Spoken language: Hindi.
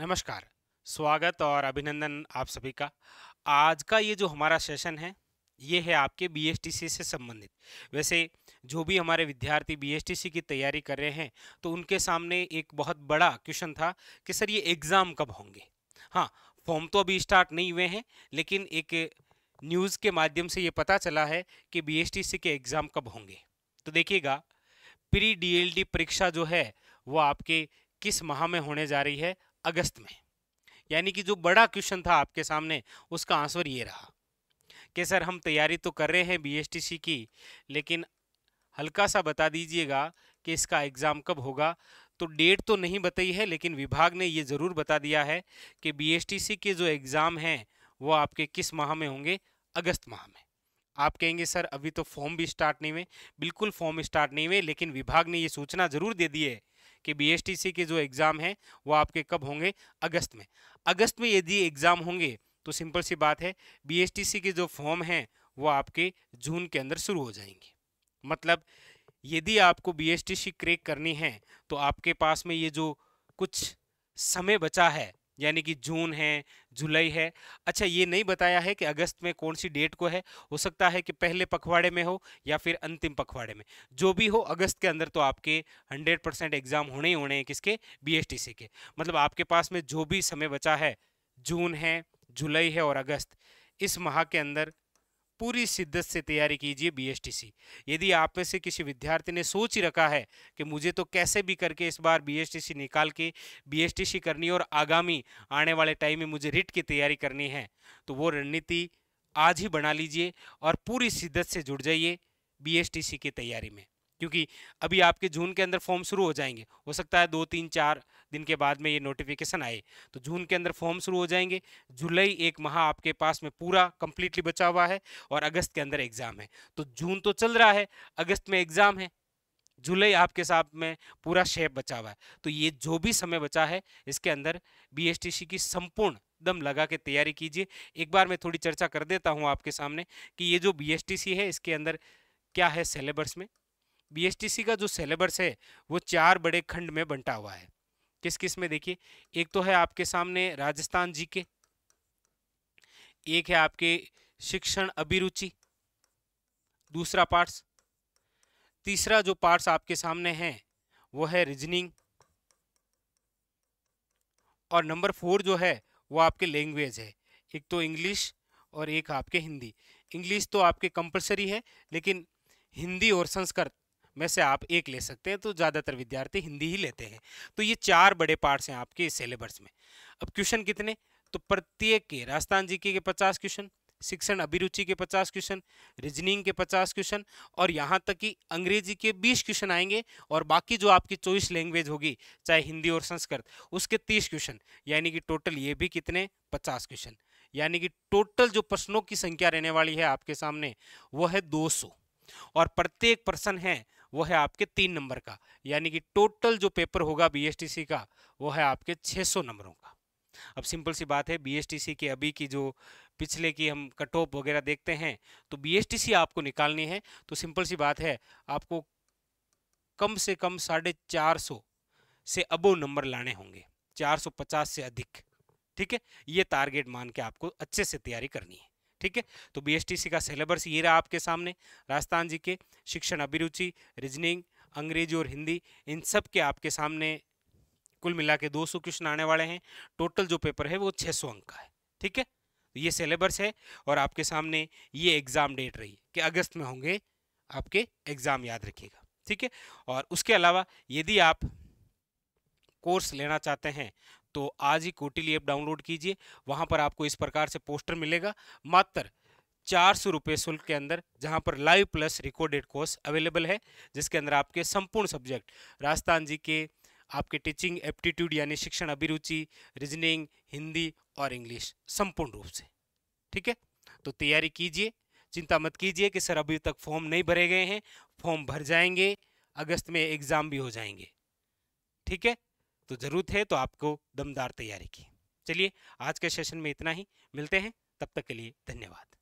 नमस्कार स्वागत और अभिनंदन आप सभी का आज का ये जो हमारा सेशन है ये है आपके बीएसटीसी से संबंधित वैसे जो भी हमारे विद्यार्थी बीएसटीसी की तैयारी कर रहे हैं तो उनके सामने एक बहुत बड़ा क्वेश्चन था कि सर ये एग्ज़ाम कब होंगे हाँ फॉर्म तो अभी स्टार्ट नहीं हुए हैं लेकिन एक न्यूज़ के माध्यम से ये पता चला है कि सी के एग्ज़ाम कब होंगे तो देखिएगा प्री डी परीक्षा जो है वो आपके किस माह में होने जा रही है अगस्त में यानी कि जो बड़ा क्वेश्चन था आपके सामने उसका आंसर ये रहा कि सर हम तैयारी तो कर रहे हैं बीएसटीसी की लेकिन हल्का सा बता दीजिएगा कि इसका एग्ज़ाम कब होगा तो डेट तो नहीं बताई है लेकिन विभाग ने ये ज़रूर बता दिया है कि बीएसटीसी के जो एग्ज़ाम हैं वो आपके किस माह में होंगे अगस्त माह में आप कहेंगे सर अभी तो फॉर्म भी स्टार्ट नहीं हुए बिल्कुल फॉर्म स्टार्ट नहीं हुए लेकिन विभाग ने ये सूचना ज़रूर दे दी है कि बीएसटीसी के जो एग्ज़ाम हैं वो आपके कब होंगे अगस्त में अगस्त में यदि एग्ज़ाम होंगे तो सिंपल सी बात है बीएसटीसी के जो फॉर्म हैं वो आपके जून के अंदर शुरू हो जाएंगे मतलब यदि आपको बीएसटीसी क्रेक करनी है तो आपके पास में ये जो कुछ समय बचा है यानी कि जून है जुलाई है अच्छा ये नहीं बताया है कि अगस्त में कौन सी डेट को है हो सकता है कि पहले पखवाड़े में हो या फिर अंतिम पखवाड़े में जो भी हो अगस्त के अंदर तो आपके 100 परसेंट एग्जाम होने ही होने हैं किसके बीएसटीसी के मतलब आपके पास में जो भी समय बचा है जून है जुलाई है और अगस्त इस माह के अंदर पूरी शिद्दत से तैयारी कीजिए बीएसटीसी यदि आप में से किसी विद्यार्थी ने सोच ही रखा है कि मुझे तो कैसे भी करके इस बार बीएसटीसी निकाल के बीएसटीसी करनी और आगामी आने वाले टाइम में मुझे रिट की तैयारी करनी है तो वो रणनीति आज ही बना लीजिए और पूरी शिद्दत से जुड़ जाइए बीएसटीसी की तैयारी में क्योंकि अभी आपके जून के अंदर फॉर्म शुरू हो जाएंगे हो सकता है दो तीन चार दिन के बाद में ये नोटिफिकेशन आए तो जून के अंदर फॉर्म शुरू हो जाएंगे जुलाई एक माह आपके पास में पूरा कंप्लीटली बचा हुआ है और अगस्त के अंदर एग्ज़ाम है तो जून तो चल रहा है अगस्त में एग्ज़ाम है जुलाई आपके साथ में पूरा शेप बचा हुआ है तो ये जो भी समय बचा है इसके अंदर बी की संपूर्ण दम लगा के तैयारी कीजिए एक बार मैं थोड़ी चर्चा कर देता हूँ आपके सामने कि ये जो बी है इसके अंदर क्या है सिलेबस में बीएसटीसी का जो सिलेबस है वो चार बड़े खंड में बंटा हुआ है किस किस में देखिए एक तो है आपके सामने राजस्थान जी के एक है आपके शिक्षण अभिरुचि दूसरा पार्ट्स तीसरा जो पार्ट्स आपके सामने है वो है रीजनिंग और नंबर फोर जो है वो आपके लैंग्वेज है एक तो इंग्लिश और एक आपके हिंदी इंग्लिश तो आपके कंपलसरी है लेकिन हिंदी और संस्कृत में से आप एक ले सकते हैं तो ज़्यादातर विद्यार्थी हिंदी ही लेते हैं तो ये चार बड़े पार्ट्स हैं आपके सिलेबस में अब क्वेश्चन कितने तो प्रत्येक के राजस्थान जीके के पचास क्वेश्चन शिक्षण अभिरुचि के पचास क्वेश्चन रीजनिंग के पचास क्वेश्चन और यहाँ तक कि अंग्रेजी के बीस क्वेश्चन आएंगे और बाकी जो आपकी चॉइस लैंग्वेज होगी चाहे हिंदी और संस्कृत उसके तीस क्वेश्चन यानी कि टोटल ये भी कितने पचास क्वेश्चन यानी कि टोटल जो प्रश्नों की संख्या रहने वाली है आपके सामने वो है दो सौ और प्रत्येक पर्सन है वो है आपके तीन नंबर का यानी कि टोटल जो पेपर होगा बीएसटीसी का वो है आपके 600 नंबरों का अब सिंपल सी बात है बीएसटीसी के अभी की जो पिछले की हम कट ऑफ वगैरह देखते हैं तो बीएसटीसी आपको निकालनी है तो सिंपल सी बात है आपको कम से कम साढ़े चार सौ से अबो नंबर लाने होंगे 450 से अधिक ठीक है ये टारगेट मान के आपको अच्छे से तैयारी करनी है ठीक है तो बीएसटीसी का सिलेबस ये रहा आपके सामने राजस्थान जी के शिक्षण अभिरुचि रीजनिंग अंग्रेजी और हिंदी इन सब के आपके सामने कुल मिला के दो क्वेश्चन आने वाले हैं टोटल जो पेपर है वो छः अंक का है ठीक है तो ये सिलेबस है और आपके सामने ये एग्ज़ाम डेट रही कि अगस्त में होंगे आपके एग्ज़ाम याद रखिएगा ठीक है और उसके अलावा यदि आप कोर्स लेना चाहते हैं तो आज ही कोटिली ऐप डाउनलोड कीजिए वहाँ पर आपको इस प्रकार से पोस्टर मिलेगा मात्र चार सौ रुपये शुल्क के अंदर जहां पर live plus recorded course available है जिसके अंदर आपके संपूर्ण सब्जेक्ट राजस्थान जी के आपके टीचिंग एप्टीट्यूड यानी शिक्षण अभिरुचि रीजनिंग हिंदी और इंग्लिश संपूर्ण रूप से ठीक है तो तैयारी कीजिए चिंता मत कीजिए कि सर अभी तक फॉर्म नहीं भरे गए हैं फॉर्म भर जाएंगे अगस्त में एग्ज़ाम भी हो जाएंगे ठीक है तो ज़रूरत है तो आपको दमदार तैयारी की चलिए आज के सेशन में इतना ही मिलते हैं तब तक के लिए धन्यवाद